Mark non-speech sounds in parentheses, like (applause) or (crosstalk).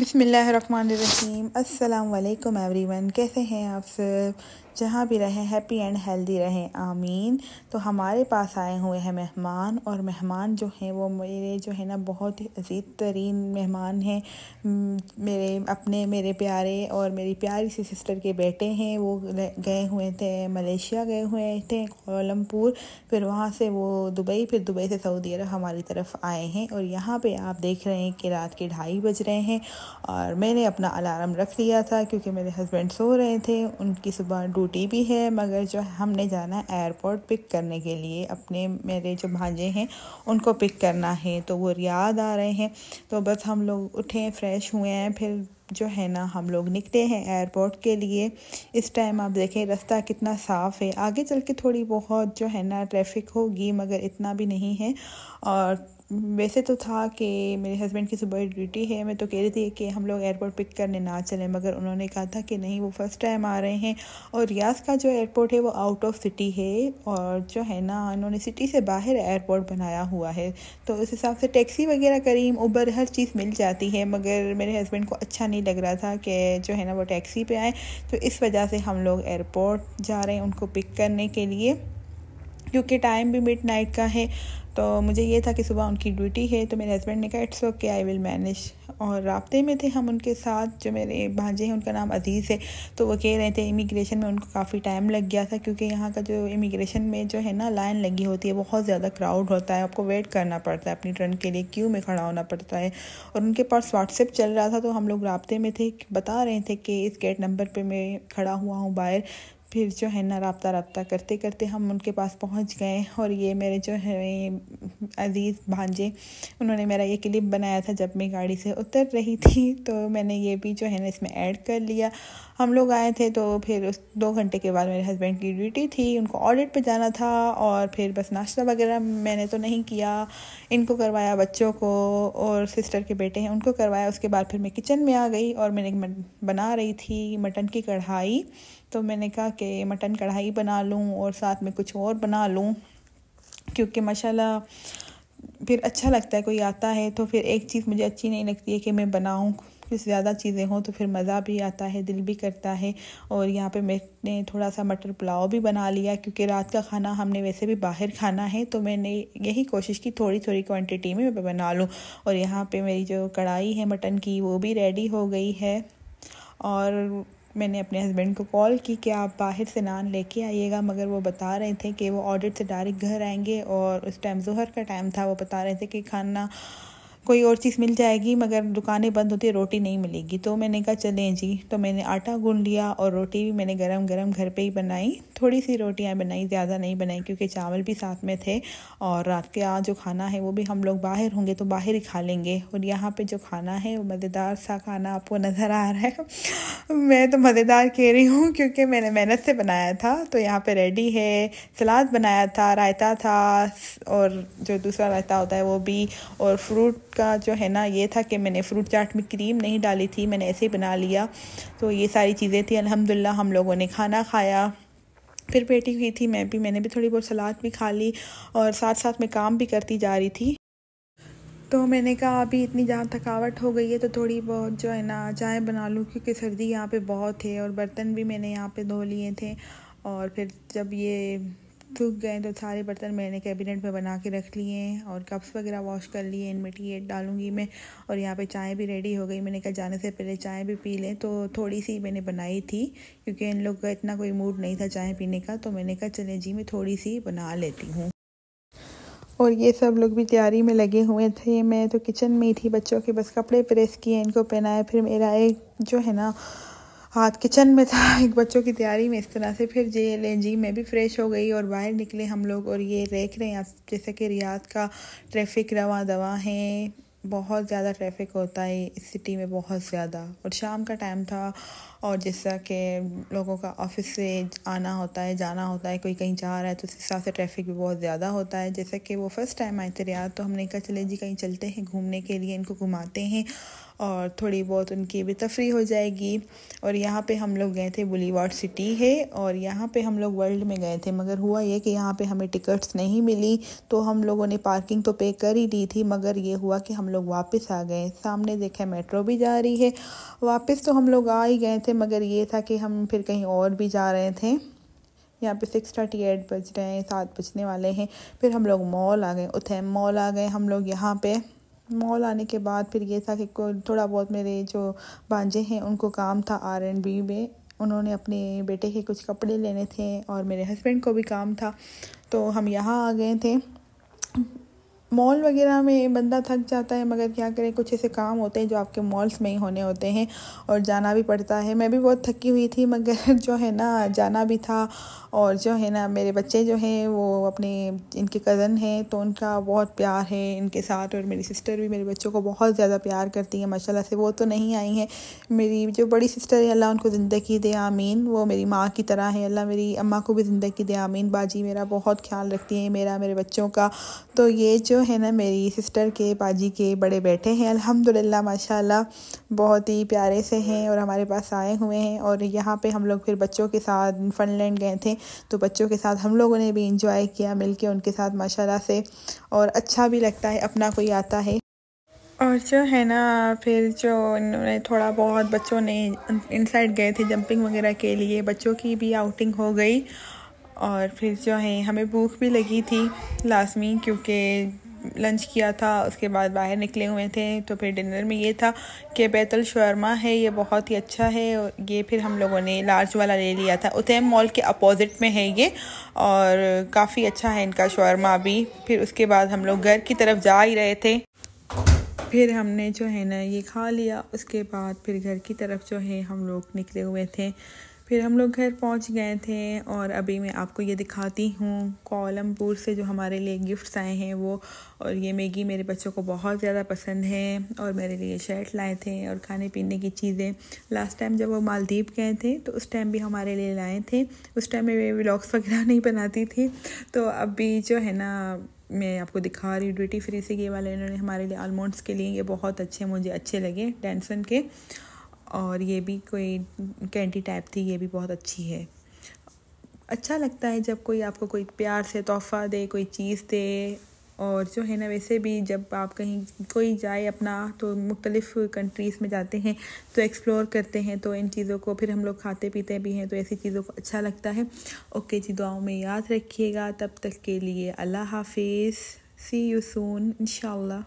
बिसमीम् अल्लाम every one कैसे हैं आप सब जहाँ भी रहें हैप्पी एंड हेल्दी रहें आमीन तो हमारे पास आए हुए हैं मेहमान और मेहमान जो हैं वो मेरे जो है ना बहुत ही अजीज़ तरीन मेहमान हैं मेरे अपने मेरे प्यारे और मेरी प्यारी सी सिस्टर के बेटे हैं वो गए हुए थे मलेशिया गए हुए थे कोलमपुर फिर वहाँ से वो दुबई फिर दुबई से सऊदी अरब हमारी तरफ आए हैं और यहाँ पर आप देख रहे हैं कि रात के ढाई बज रहे हैं और मैंने अपना अलार्म रख लिया था क्योंकि मेरे हस्बैंड सो रहे थे उनकी सुबह टूटी भी है मगर जो हमने जाना है एयरपोर्ट पिक करने के लिए अपने मेरे जो भांजे हैं उनको पिक करना है तो वो रियाद आ रहे हैं तो बस हम लोग उठे फ्रेश हुए हैं फिर जो है ना हम लोग निकले हैं एयरपोर्ट के लिए इस टाइम आप देखें रास्ता कितना साफ़ है आगे चल के थोड़ी बहुत जो है ना ट्रैफिक होगी मगर इतना भी नहीं है और वैसे तो था कि मेरे हस्बैंड की सुबह ड्यूटी है मैं तो कह रही थी कि हम लोग एयरपोर्ट पिक करने ना चलें मगर उन्होंने कहा था कि नहीं वो फ़र्स्ट टाइम आ रहे हैं और रियाज का जो एयरपोर्ट है वो आउट ऑफ सिटी है और जो है ना उन्होंने सिटी से बाहर एयरपोर्ट बनाया हुआ है तो उस हिसाब से टैक्सी वगैरह करीम उबर हर चीज़ मिल जाती है मगर मेरे हस्बैंड को अच्छा नहीं नहीं लग रहा था कि जो है ना वो टैक्सी पे आए तो इस वजह से हम लोग एयरपोर्ट जा रहे हैं उनको पिक करने के लिए क्योंकि टाइम भी मिड नाइट का है तो मुझे ये था कि सुबह उनकी ड्यूटी है तो मेरे हस्बैंड ने कहा it's okay I will manage और रबते में थे हम उनके साथ जो मेरे भांजे हैं उनका नाम अजीज़ है तो वो कह रहे थे इमिग्रेशन में उनको काफ़ी टाइम लग गया था क्योंकि यहाँ का जो इमिग्रेशन में जो है ना लाइन लगी होती है बहुत ज़्यादा क्राउड होता है आपको वेट करना पड़ता है अपनी ट्रेन के लिए क्यू में खड़ा होना पड़ता है और उनके पास व्हाट्सएप चल रहा था तो हम लोग रबते में थे बता रहे थे कि इस गेट नंबर पर मैं खड़ा हुआ हूँ बाहर फिर जो है ना रबता रबता करते करते हम उनके पास पहुंच गए और ये मेरे जो है अज़ीज़ भांजे उन्होंने मेरा ये क्लिप बनाया था जब मैं गाड़ी से उतर रही थी तो मैंने ये भी जो है ना इसमें ऐड कर लिया हम लोग आए थे तो फिर उस दो घंटे के बाद मेरे हस्बैंड की ड्यूटी थी उनको ऑडिट पे जाना था और फिर बस नाश्ता वगैरह मैंने तो नहीं किया इनको करवाया बच्चों को और सिस्टर के बेटे हैं उनको करवाया उसके बाद फिर मैं किचन में आ गई और मैंने बना रही थी मटन की कढ़ाई तो मैंने कहा कि मटन कढ़ाई बना लूँ और साथ में कुछ और बना लूँ क्योंकि माशाल्लाह फिर अच्छा लगता है कोई आता है तो फिर एक चीज़ मुझे अच्छी नहीं लगती है कि मैं बनाऊँ कुछ ज़्यादा चीज़ें हों तो फिर मज़ा भी आता है दिल भी करता है और यहाँ पे मैंने थोड़ा सा मटर पुलाव भी बना लिया क्योंकि रात का खाना हमने वैसे भी बाहर खाना है तो मैंने यही कोशिश की थोड़ी थोड़ी क्वांटिटी में मैं बना लूँ और यहाँ पे मेरी जो कढ़ाई है मटन की वो भी रेडी हो गई है और मैंने अपने हस्बैंड को कॉल की कि आप बाहर से नान लेके आइएगा मगर वो बता रहे थे कि वो ऑडिट से डायरेक्ट घर आएंगे और उस टाइम जहर का टाइम था वो बता रहे थे कि खाना कोई और चीज़ मिल जाएगी मगर दुकानें बंद होती है रोटी नहीं मिलेगी तो मैंने कहा चलें जी तो मैंने आटा गूंद लिया और रोटी भी मैंने गरम गरम घर पे ही बनाई थोड़ी सी रोटियाँ बनाई ज़्यादा नहीं बनाई क्योंकि चावल भी साथ में थे और रात के आज जो खाना है वो भी हम लोग बाहर होंगे तो बाहर ही खा लेंगे और यहाँ पर जो खाना है वो मज़ेदार सा खाना आपको नज़र आ रहा है मैं तो मज़ेदार कह रही हूँ क्योंकि मैंने मेहनत से बनाया था तो यहाँ पर रेडी है सलाद बनाया था रायता था और जो दूसरा रायता होता है वो भी और फ्रूट का जो है ना ये था कि मैंने फ्रूट चाट में क्रीम नहीं डाली थी मैंने ऐसे ही बना लिया तो ये सारी चीज़ें थी अलहमदिल्ला हम लोगों ने खाना खाया फिर बैठी हुई थी मैं भी मैंने भी थोड़ी बहुत सलाद भी खा ली और साथ साथ में काम भी करती जा रही थी तो मैंने कहा अभी इतनी ज़्यादा थकावट हो गई है तो थोड़ी बहुत जो है ना चाय बना लूँ क्योंकि सर्दी यहाँ पे बहुत है और बर्तन भी मैंने यहाँ पे धो लिए थे और फिर जब ये सूख गए तो सारे बर्तन मैंने कैबिनेट में बना के रख लिए और कप्स वगैरह वॉश कर लिए इनमें टी डालूंगी डालूँगी मैं और यहाँ पे चाय भी रेडी हो गई मैंने कहा जाने से पहले चाय भी पी लें तो थोड़ी सी मैंने बनाई थी क्योंकि इन लोग का इतना कोई मूड नहीं था चाय पीने का तो मैंने कहा चले जी मैं थोड़ी सी बना लेती हूँ और ये सब लोग भी तैयारी में लगे हुए थे मैं तो किचन में ही थी बच्चों के बस कपड़े प्रेस किए इनको पहनाए फिर मेरा एक जो है ना हाथ किचन में था (laughs) एक बच्चों की तैयारी में इस तरह से फिर जे लें जी मैं भी फ्रेश हो गई और बाहर निकले हम लोग और ये देख रहे हैं जैसे कि रियाद का ट्रैफिक रवा दवा है बहुत ज़्यादा ट्रैफिक होता है इस सिटी में बहुत ज़्यादा और शाम का टाइम था और जैसा कि लोगों का ऑफिस से आना होता है जाना होता है कोई कहीं जा रहा है तो उस हिसाब से ट्रैफिक भी बहुत ज़्यादा होता है जैसा कि वो फर्स्ट टाइम आए थे रियाद तो हमने कहा चले जी कहीं चलते हैं घूमने के लिए इनको घुमाते हैं और थोड़ी बहुत उनकी भी तफरी हो जाएगी और यहाँ पे हम लोग गए थे बुलीवार्ड सिटी है और यहाँ पे हम लोग वर्ल्ड में गए थे मगर हुआ ये कि यहाँ पे हमें टिकट्स नहीं मिली तो हम लोगों ने पार्किंग तो पे कर ही दी थी मगर ये हुआ कि हम लोग वापस आ गए सामने देखा मेट्रो भी जा रही है वापस तो हम लोग आ ही गए थे मगर ये था कि हम फिर कहीं और भी जा रहे थे यहाँ पे सिक्स थर्टी एट बज रहे हैं सात बजने वाले हैं फिर हम लोग मॉल आ गए उथैम मॉल आ गए हम लोग यहाँ पे मॉल आने के बाद फिर ये था कि थोड़ा बहुत मेरे जो भांजे हैं उनको काम था आर एंड बी में उन्होंने अपने बेटे के कुछ कपड़े लेने थे और मेरे हस्बैंड को भी काम था तो हम यहाँ आ गए थे मॉल वगैरह में बंदा थक जाता है मगर क्या करें कुछ ऐसे काम होते हैं जो आपके मॉल्स में ही होने होते हैं और जाना भी पड़ता है मैं भी बहुत थकी हुई थी मगर (laughs) जो है ना जाना भी था और जो है ना मेरे बच्चे जो हैं वो अपने इनके कज़न हैं तो उनका बहुत प्यार है इनके साथ और मेरी सिस्टर भी मेरे बच्चों को बहुत ज़्यादा प्यार करती है माशाला से वो तो नहीं आई हैं मेरी जो बड़ी सिस्टर है अल्लाह उनको ज़िंदगी दे आमीन वो मेरी माँ की तरह है अल्लाह मेरी अम्मा को भी ज़िंदगी दे आमीन बाजी मेरा बहुत ख्याल रखती है मेरा मेरे बच्चों का तो ये जो जो है ना मेरी सिस्टर के पाजी के बड़े बैठे हैं अल्हम्दुलिल्लाह माशाल्लाह बहुत ही प्यारे से हैं और हमारे पास आए हुए हैं और यहाँ पे हम लोग फिर बच्चों के साथ फनलैंड गए थे तो बच्चों के साथ हम लोगों ने भी इंजॉय किया मिलके उनके साथ माशाल्लाह से और अच्छा भी लगता है अपना कोई आता है और जो है ना फिर जो इन्होंने थोड़ा बहुत बच्चों ने इनसाइड गए थे जंपिंग वगैरह के लिए बच्चों की भी आउटिंग हो गई और फिर जो है हमें भूख भी लगी थी लाजमी क्योंकि लंच किया था उसके बाद बाहर निकले हुए थे तो फिर डिनर में ये था कि बैतल शर्मा है ये बहुत ही अच्छा है और ये फिर हम लोगों ने लार्ज वाला ले लिया था उतैम मॉल के अपोज़िट में है ये और काफ़ी अच्छा है इनका शर्मा भी फिर उसके बाद हम लोग घर की तरफ जा ही रहे थे फिर हमने जो है ना ये खा लिया उसके बाद फिर घर की तरफ जो है हम लोग निकले हुए थे फिर हम लोग घर पहुंच गए थे और अभी मैं आपको ये दिखाती हूँ कोलमपुर से जो हमारे लिए गिफ्ट्स आए हैं वो और ये मैगी मेरे बच्चों को बहुत ज़्यादा पसंद है और मेरे लिए शर्ट लाए थे और खाने पीने की चीज़ें लास्ट टाइम जब वो मालदीप गए थे तो उस टाइम भी हमारे लिए लाए थे उस टाइम मैं व्लॉग्स वगैरह नहीं बनाती थी तो अभी जो है ना मैं आपको दिखा रही हूँ ड्यूटी फ्री से ये वाले इन्होंने हमारे लिए आलमोंड्स के लिए ये बहुत अच्छे मुझे अच्छे लगे डैनसन के और ये भी कोई कैंडी टाइप थी ये भी बहुत अच्छी है अच्छा लगता है जब कोई आपको कोई प्यार से तोहफ़ा दे कोई चीज़ दे और जो है ना वैसे भी जब आप कहीं कोई जाए अपना तो मुख्तलिफ़ कंट्रीज़ में जाते हैं तो एक्सप्लोर करते हैं तो इन चीज़ों को फिर हम लोग खाते पीते भी हैं तो ऐसी चीज़ों को अच्छा लगता है ओके जी दुआओं में याद रखिएगा तब तक के लिए अल्लाह हाफिज़ सी यू सून इन